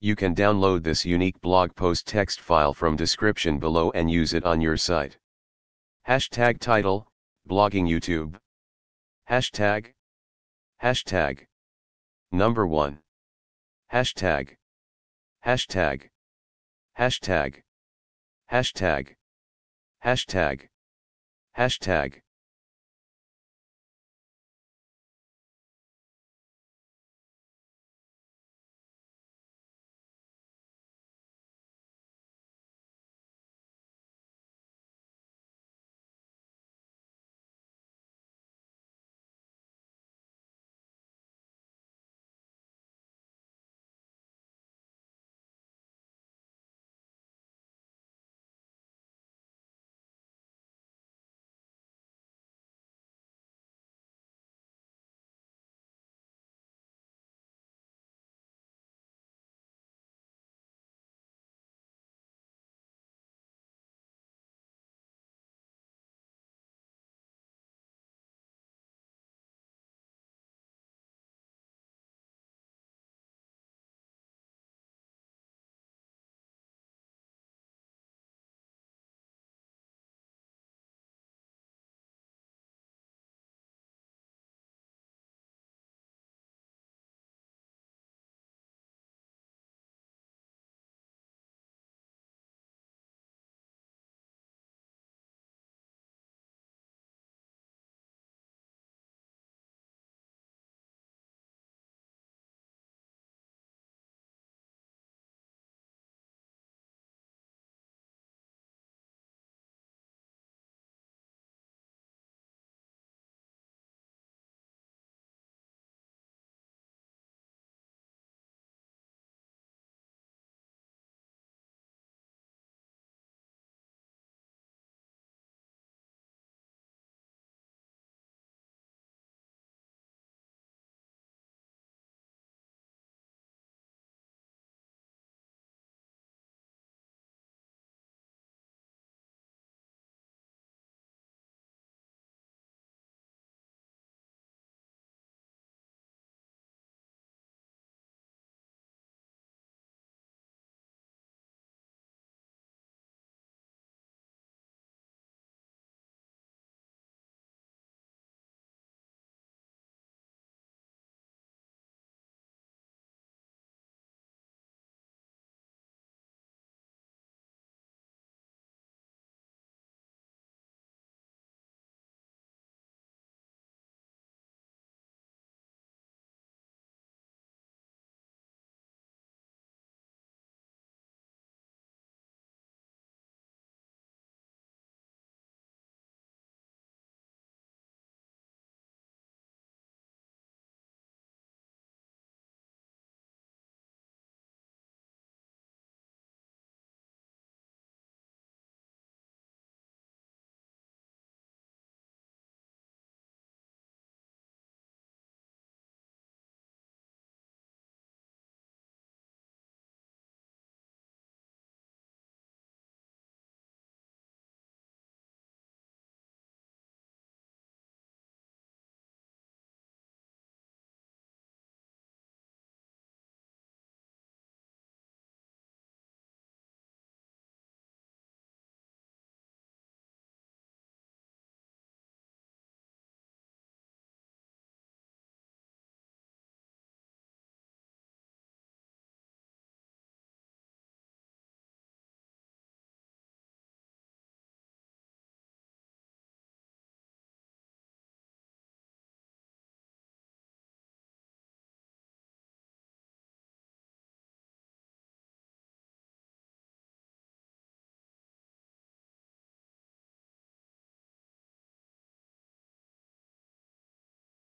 You can download this unique blog post text file from description below and use it on your site. Hashtag title, blogging YouTube. Hashtag. Hashtag. Number 1. Hashtag. Hashtag. Hashtag. Hashtag. Hashtag. Hashtag.